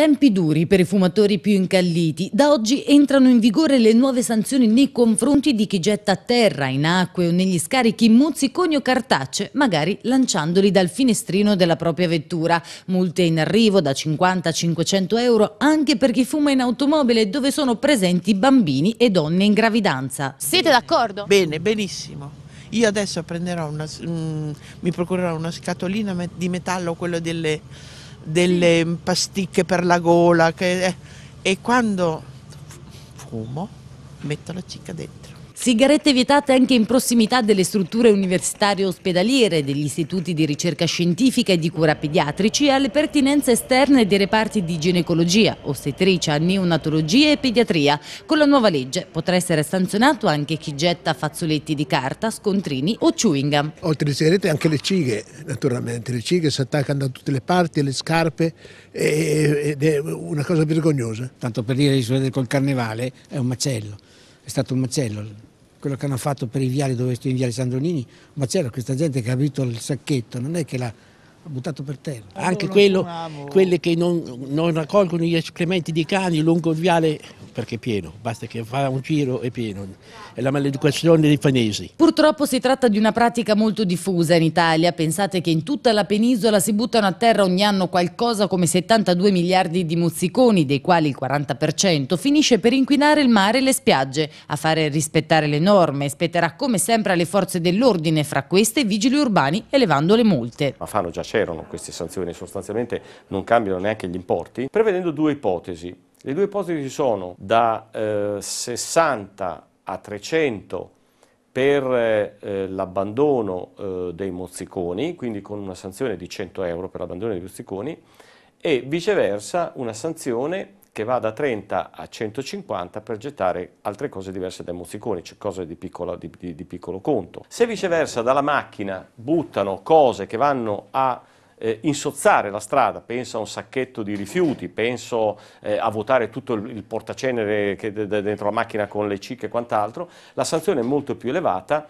Tempi duri per i fumatori più incalliti. Da oggi entrano in vigore le nuove sanzioni nei confronti di chi getta a terra, in acque o negli scarichi mozziconi o cartacce, magari lanciandoli dal finestrino della propria vettura. Multe in arrivo da 50 a 500 euro anche per chi fuma in automobile dove sono presenti bambini e donne in gravidanza. Siete d'accordo? Bene, benissimo. Io adesso prenderò una, mm, mi procurerò una scatolina di metallo, quello delle delle sì. pasticche per la gola che, e quando fumo metto la cicca Sigarette vietate anche in prossimità delle strutture universitarie ospedaliere, degli istituti di ricerca scientifica e di cura pediatrici e alle pertinenze esterne dei reparti di ginecologia, ostetricia, neonatologia e pediatria. Con la nuova legge potrà essere sanzionato anche chi getta fazzoletti di carta, scontrini o chewing gum. Oltre alle sigarette anche le cighe, naturalmente. Le cighe si attaccano da tutte le parti, alle scarpe ed è una cosa vergognosa. Tanto per dire, che col carnevale è un macello, è stato un macello quello che hanno fatto per i viali dove sto in viale Sandronini, ma c'era questa gente che ha avuto il sacchetto, non è che l'ha buttato per terra. Anche quello, quelle che non, non raccolgono gli escrementi di cani lungo il viale perché è pieno, basta che fa un giro è pieno, è la maleducazione dei fanesi. Purtroppo si tratta di una pratica molto diffusa in Italia, pensate che in tutta la penisola si buttano a terra ogni anno qualcosa come 72 miliardi di mozziconi, dei quali il 40% finisce per inquinare il mare e le spiagge. A fare rispettare le norme spetterà come sempre alle forze dell'ordine, fra queste i vigili urbani elevando le multe. A Fano già c'erano queste sanzioni, sostanzialmente non cambiano neanche gli importi, prevedendo due ipotesi. Le due ipotesi sono da eh, 60 a 300 per eh, l'abbandono eh, dei mozziconi, quindi con una sanzione di 100 euro per l'abbandono dei mozziconi, e viceversa una sanzione che va da 30 a 150 per gettare altre cose diverse dai mozziconi, cioè cose di, piccola, di, di, di piccolo conto. Se viceversa dalla macchina buttano cose che vanno a eh, insozzare la strada, penso a un sacchetto di rifiuti, penso eh, a vuotare tutto il, il portacenere che, de, de, dentro la macchina con le cicche e quant'altro, la sanzione è molto più elevata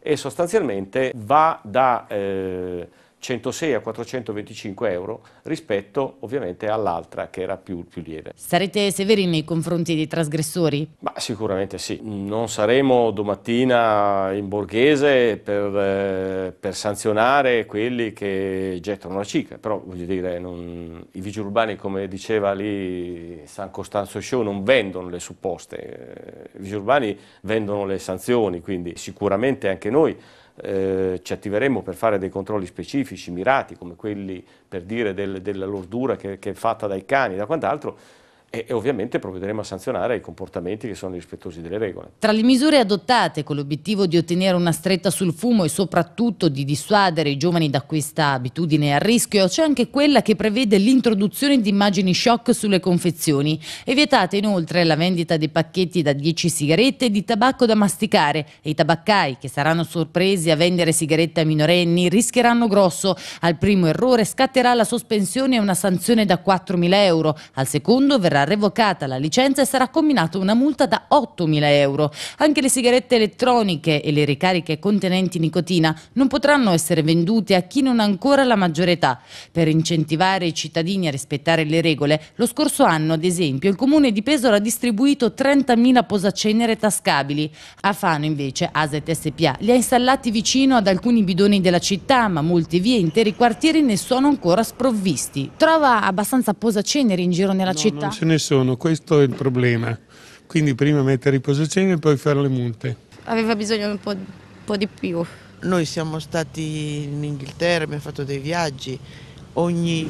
e sostanzialmente va da... Eh, 106 a 425 euro rispetto ovviamente all'altra che era più, più, lieve. Sarete severi nei confronti dei trasgressori? Ma sicuramente sì, non saremo domattina in borghese per, eh, per sanzionare quelli che gettano la cica, però voglio dire, non... i vigili urbani come diceva lì San Costanzo Show non vendono le supposte, eh, i vigili urbani vendono le sanzioni, quindi sicuramente anche noi eh, ci attiveremo per fare dei controlli specifici, mirati, come quelli per dire del, della lordura che, che è fatta dai cani e da quant'altro, e, e ovviamente provvederemo a sanzionare i comportamenti che sono rispettosi delle regole. Tra le misure adottate con l'obiettivo di ottenere una stretta sul fumo e soprattutto di dissuadere i giovani da questa abitudine a rischio c'è anche quella che prevede l'introduzione di immagini shock sulle confezioni. È vietata inoltre la vendita dei pacchetti da 10 sigarette e di tabacco da masticare e i tabaccai che saranno sorpresi a vendere sigarette a minorenni rischieranno grosso. Al primo errore scatterà la sospensione e una sanzione da 4.000 euro, al secondo verrà revocata la licenza e sarà combinata una multa da 8.000 euro. Anche le sigarette elettroniche e le ricariche contenenti nicotina non potranno essere vendute a chi non ha ancora la maggiore età. Per incentivare i cittadini a rispettare le regole, lo scorso anno, ad esempio, il comune di Pesaro ha distribuito 30.000 posacenere tascabili. A Fano, invece, Aset SPA li ha installati vicino ad alcuni bidoni della città, ma molti vie interi quartieri ne sono ancora sprovvisti. Trova abbastanza posacenere in giro nella no, città? ce ne sono, questo è il problema. Quindi prima mettere i posaceneri e poi fare le multe. Aveva bisogno un un po' di più. Noi siamo stati in Inghilterra, abbiamo fatto dei viaggi, ogni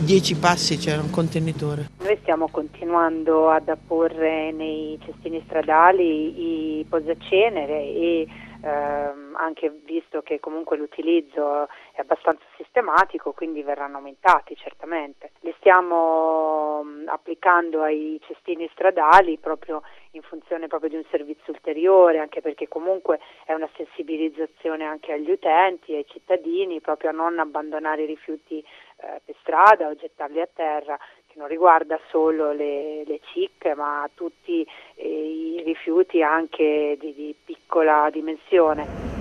dieci passi c'era un contenitore. Noi stiamo continuando ad apporre nei cestini stradali i posacenere e ehm, anche visto che comunque l'utilizzo è abbastanza sistematico, quindi verranno aumentati certamente. Li stiamo mm, applicando ai cestini stradali proprio in funzione proprio di un servizio ulteriore, anche perché comunque è una sensibilizzazione anche agli utenti, ai cittadini, proprio a non abbandonare i rifiuti eh, per strada o gettarli a terra, che non riguarda solo le, le CIC ma tutti eh, i rifiuti anche di, di piccola dimensione.